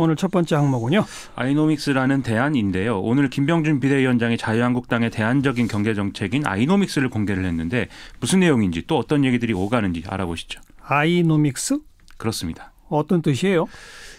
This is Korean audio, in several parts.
오늘 첫 번째 항목은요. 아이노믹스라는 대안인데요. 오늘 김병준 비대위원장이 자유한국당의 대안적인 경제 정책인 아이노믹스를 공개를 했는데 무슨 내용인지 또 어떤 얘기들이 오가는지 알아보시죠. 아이노믹스? 그렇습니다. 어떤 뜻이에요?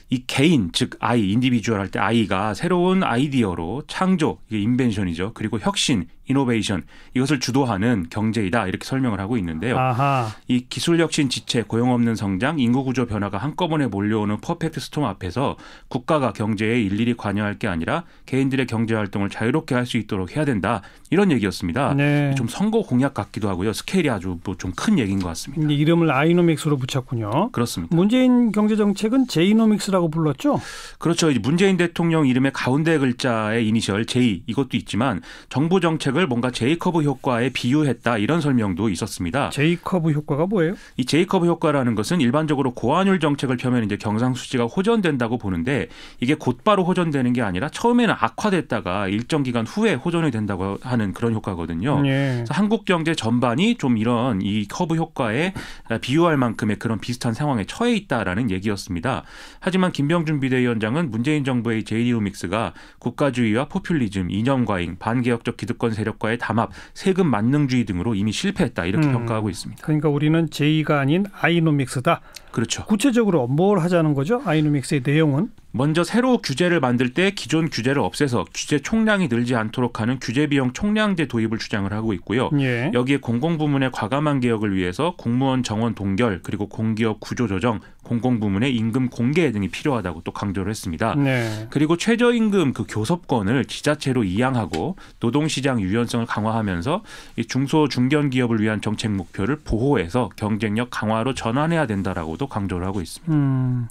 이 개인 즉 아이 인디비주얼 할 때 아이가 새로운 아이디어로 창조 이게 인벤션이죠 그리고 혁신 이노베이션 이것을 주도하는 경제이다 이렇게 설명을 하고 있는데요 아하. 이 기술 혁신 지체 고용 없는 성장 인구 구조 변화가 한꺼번에 몰려오는 퍼펙트 스톰 앞에서 국가가 경제에 일일이 관여할 게 아니라 개인들의 경제 활동을 자유롭게 할 수 있도록 해야 된다 이런 얘기였습니다 네. 좀 선거 공약 같기도 하고요 스케일이 아주 뭐좀큰 얘기인 것 같습니다 이름을 아이노믹스로 붙였군요 그렇습니다 문재인 경제정책은 제이노믹스 이이라고 불렀죠? 그렇죠. 문재인 대통령 이름의 가운데 글자의 이니셜 J 이것도 있지만 정부 정책을 뭔가 제이커브 효과에 비유했다 이런 설명도 있었습니다. 제이커브 효과가 뭐예요? 이 제이커브 효과라는 것은 일반적으로 고환율 정책을 펴면 이제 경상수지가 호전된다고 보는데 이게 곧바로 호전되는 게 아니라 처음에는 악화됐다가 일정 기간 후에 호전이 된다고 하는 그런 효과거든요. 예. 한국 경제 전반이 좀 이런 이 커브 효과에 비유할 만큼의 그런 비슷한 상황에 처해 있다라는 얘기였습니다. 하지만 하지만 김병준 비대위원장은 문재인 정부의 제이디오 믹스가 국가주의와 포퓰리즘, 이념과잉, 반개혁적 기득권 세력과의 담합, 세금 만능주의 등으로 이미 실패했다 이렇게 음. 평가하고 있습니다. 그러니까 우리는 제이가 아닌 아이노믹스다. 그렇죠. 구체적으로 뭘 하자는 거죠? 아이노믹스의 내용은? 먼저 새로 규제를 만들 때 기존 규제를 없애서 규제 총량이 늘지 않도록 하는 규제 비용 총량제 도입을 주장을 하고 있고요. 예. 여기에 공공부문의 과감한 개혁을 위해서 공무원 정원 동결 그리고 공기업 구조 조정, 공공부문의 임금 공개 등이 필요하다고 또 강조를 했습니다. 네. 그리고 최저임금 그 교섭권을 지자체로 이양하고 노동시장 유연성을 강화하면서 중소 중견 기업을 위한 정책 목표를 보호해서 경쟁력 강화로 전환해야 된다라고도 강조를 하고 있습니다. 음,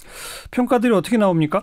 평가들이 어떻게 나옵니까?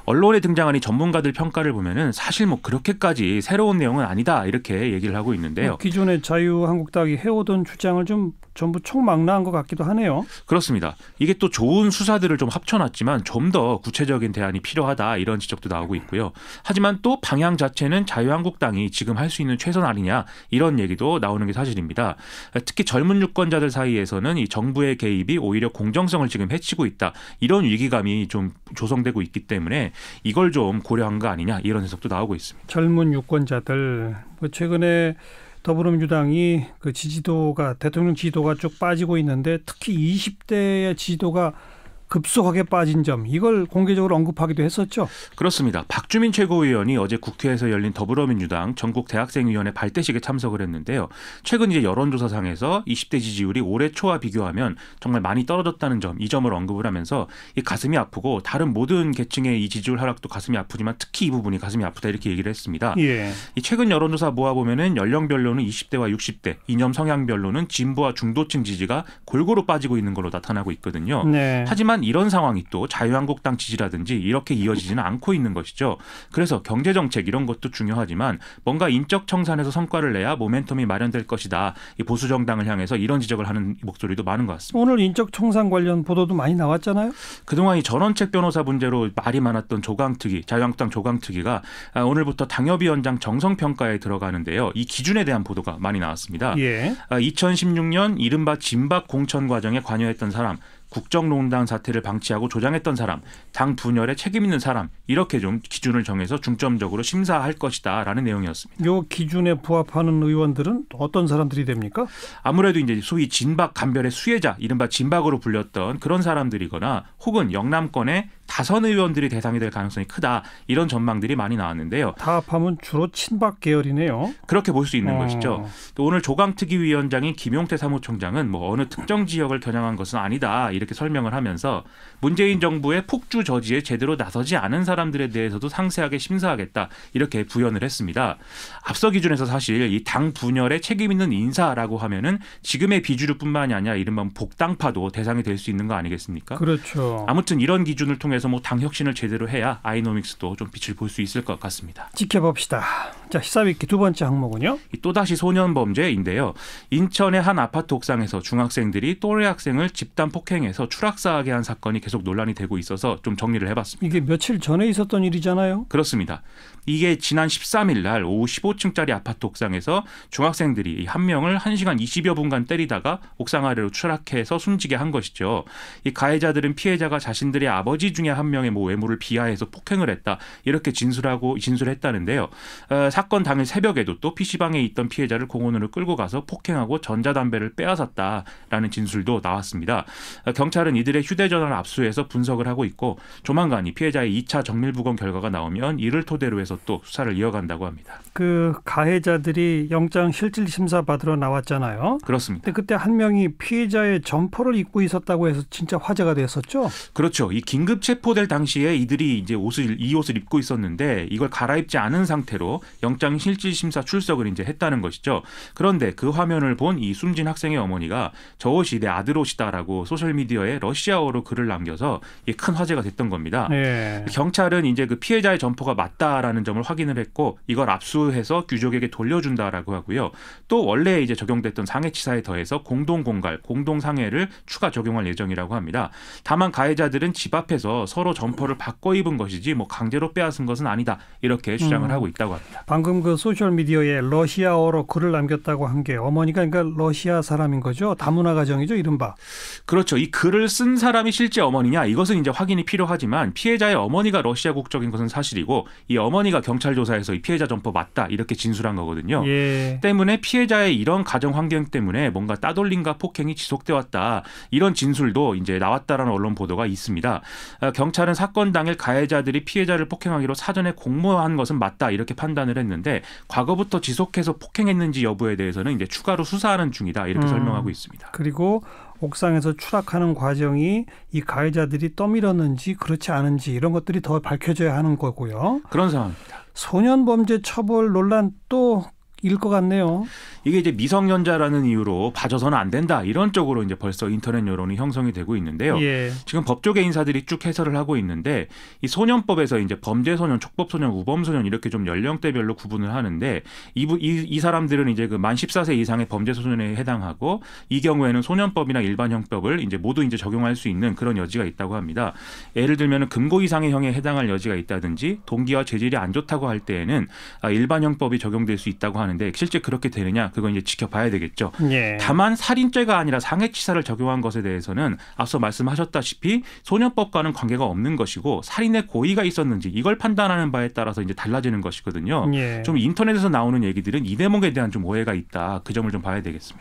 언론에 등장하는 전문가들 평가를 보면은 사실 뭐 그렇게까지 새로운 내용은 아니다 이렇게 얘기를 하고 있는데요. 뭐 기존의 자유한국당이 해오던 주장을 좀 전부 총망라한 것 같기도 하네요. 그렇습니다. 이게 또 좋은 수사들을 좀 합쳐놨지만 좀 더 구체적인 대안이 필요하다 이런 지적도 나오고 있고요. 하지만 또 방향 자체는 자유한국당이 지금 할 수 있는 최선 아니냐 이런 얘기도 나오는 게 사실입니다. 특히 젊은 유권자들 사이에서는 이 정부의 개입이 오히려 공정성을 지금 해치고 있다 이런 위기감이 좀 조성되고 있기 때문에 이걸 좀 고려한 거 아니냐 이런 해석도 나오고 있습니다. 젊은 유권자들 뭐 최근에 더불어민주당이 그 지지도가 대통령 지지도가 쭉 빠지고 있는데 특히 20대의 지지도가 급속하게 빠진 점 이걸 공개적으로 언급하기도 했었죠. 그렇습니다. 박주민 최고위원이 어제 국회에서 열린 더불어민주당 전국 대학생위원회 발대식에 참석을 했는데요. 최근 이제 여론조사상에서 20대 지지율이 올해 초와 비교하면 정말 많이 떨어졌다는 점 이 점을 언급을 하면서 이 가슴이 아프고 다른 모든 계층의 이 지지율 하락도 가슴이 아프지만 특히 이 부분이 가슴이 아프다 이렇게 얘기를 했습니다. 예. 이 최근 여론조사 모아 보면은 연령별로는 20대와 60대, 이념 성향별로는 진보와 중도층 지지가 골고루 빠지고 있는 걸로 나타나고 있거든요. 네. 하지만 하지만 이런 상황이 또 자유한국당 지지라든지 이렇게 이어지지는 않고 있는 것이죠. 그래서 경제 정책 이런 것도 중요하지만 뭔가 인적 청산에서 성과를 내야 모멘텀이 마련될 것이다. 이 보수 정당을 향해서 이런 지적을 하는 목소리도 많은 것 같습니다. 오늘 인적 청산 관련 보도도 많이 나왔잖아요. 그동안 이 전원책 변호사 문제로 말이 많았던 조강특위 자유한국당 조강특위가 아, 오늘부터 당협위원장 정성 평가에 들어가는데요. 이 기준에 대한 보도가 많이 나왔습니다. 예. 2016년 아, 이른바 진박 공천 과정에 관여했던 사람 국정농단 사태를 방치하고 조장했던 사람, 당 분열에 책임 있는 사람 이렇게 좀 기준을 정해서 중점적으로 심사할 것이다라는 내용이었습니다. 요 기준에 부합하는 의원들은 어떤 사람들이 됩니까? 아무래도 이제 소위 진박 간별의 수혜자, 이른바 진박으로 불렸던 그런 사람들이거나 혹은 영남권의 다선 의원들이 대상이 될 가능성이 크다 이런 전망들이 많이 나왔는데요. 다 합하면 주로 친박 계열이네요. 그렇게 볼 수 있는 어. 것이죠. 또 오늘 조강특위 위원장인 김용태 사무총장은 뭐 어느 특정 지역을 겨냥한 것은 아니다 이렇게 설명을 하면서 문재인 정부의 폭주 저지에 제대로 나서지 않은 사람들에 대해서도 상세하게 심사하겠다 이렇게 부연을 했습니다. 앞서 기준에서 사실 이 당 분열에 책임 있는 인사라고 하면은 지금의 비주류뿐만이 아니라 이른바 복당파도 대상이 될 수 있는 거 아니겠습니까? 그렇죠. 아무튼 이런 기준을 통해 그래서 뭐당 혁신을 제대로 해야 아이노믹스도 좀 빛을 볼 수 있을 것 같습니다. 지켜봅시다. 자 시사위키 두 번째 항목은요? 또다시 소년 범죄인데요. 인천의 한 아파트 옥상에서 중학생들이 또래 학생을 집단 폭행해서 추락사하게 한 사건이 계속 논란이 되고 있어서 좀 정리를 해봤습니다. 이게 며칠 전에 있었던 일이잖아요. 그렇습니다. 이게 지난 13일 날 오후 15층짜리 아파트 옥상에서 중학생들이 한 명을 1시간 20여 분간 때리다가 옥상 아래로 추락해서 숨지게 한 것이죠. 이 가해자들은 피해자가 자신들의 아버지 중에 한 명의 뭐 외모를 비하해서 폭행을 했다. 이렇게 진술하고 진술했다는데요. 어, 사건 당일 새벽에도 또 PC방에 있던 피해자를 공원으로 끌고 가서 폭행하고 전자담배를 빼앗았다라는 진술도 나왔습니다. 어, 경찰은 이들의 휴대전화를 압수해서 분석을 하고 있고 조만간 이 피해자의 2차 정밀 부검 결과가 나오면 이를 토대로 해서 대해서 또 수사를 이어간다고 합니다. 그 가해자들이 영장 실질 심사 받으러 나왔잖아요. 그렇습니다. 근데 그때 한 명이 피해자의 점퍼를 입고 있었다고 해서 진짜 화제가 됐었죠. 그렇죠. 이 긴급 체포될 당시에 이들이 이제 옷을 이 옷을 입고 있었는데 이걸 갈아입지 않은 상태로 영장 실질 심사 출석을 이제 했다는 것이죠. 그런데 그 화면을 본 이 숨진 학생의 어머니가 저 옷이 내 아들 옷이다라고 소셜 미디어에 러시아어로 글을 남겨서 큰 화제가 됐던 겁니다. 예. 경찰은 이제 그 피해자의 점퍼가 맞다라는 있다는 점을 확인을 했고 이걸 압수해서 유족에게 돌려준다라고 하고요. 또 원래 이제 적용됐던 상해치사에 더해서 공동공갈, 공동상해를 추가 적용할 예정이라고 합니다. 다만 가해자들은 집 앞에서 서로 점퍼를 바꿔 입은 것이지 뭐 강제로 빼앗은 것은 아니다 이렇게 주장을 음. 하고 있다고 합니다. 방금 그 소셜 미디어에 러시아어로 글을 남겼다고 한 게 어머니가 그러니까 러시아 사람인 거죠. 다문화 가정이죠, 이른바. 그렇죠. 이 글을 쓴 사람이 실제 어머니냐 이것은 이제 확인이 필요하지만 피해자의 어머니가 러시아 국적인 것은 사실이고 이 어머니 할머니가 경찰 조사에서 이 피해자 점퍼 맞다 이렇게 진술한 거거든요. 예. 때문에 피해자의 이런 가정 환경 때문에 뭔가 따돌림과 폭행이 지속돼 왔다 이런 진술도 이제 나왔다라는 언론 보도가 있습니다. 아, 경찰은 사건 당일 가해자들이 피해자를 폭행하기로 사전에 공모한 것은 맞다 이렇게 판단을 했는데 과거부터 지속해서 폭행했는지 여부에 대해서는 이제 추가로 수사하는 중이다 이렇게 음. 설명하고 있습니다. 그리고 옥상에서 추락하는 과정이 이 가해자들이 떠밀었는지 그렇지 않은지 이런 것들이 더 밝혀져야 하는 거고요. 그런 상황입니다. 소년 범죄 처벌 논란 또 일것 같네요. 이게 이제 미성년자라는 이유로 봐줘서는 안 된다 이런 쪽으로 이제 벌써 인터넷 여론이 형성이 되고 있는데요. 예. 지금 법조계 인사들이 쭉 해설을 하고 있는데 이 소년법에서 이제 범죄소년, 촉법소년, 우범소년 이렇게 좀 연령대별로 구분을 하는데 이, 이, 이 사람들은 이제 그만 14세 이상의 범죄소년에 해당하고 이 경우에는 소년법이나 일반 형법을 이제 모두 이제 적용할 수 있는 그런 여지가 있다고 합니다. 예를 들면 금고 이상의 형에 해당할 여지가 있다든지 동기와 재질이 안 좋다고 할 때에는 아, 일반 형법이 적용될 수 있다고 하는. 하는데 실제 그렇게 되느냐 그건 이제 지켜봐야 되겠죠. 예. 다만 살인죄가 아니라 상해치사를 적용한 것에 대해서는 앞서 말씀하셨다시피 소년법과는 관계가 없는 것이고 살인의 고의가 있었는지 이걸 판단하는 바에 따라서 이제 달라지는 것이거든요. 예. 좀 인터넷에서 나오는 얘기들은 이 대목에 대한 좀 오해가 있다. 그 점을 좀 봐야 되겠습니다.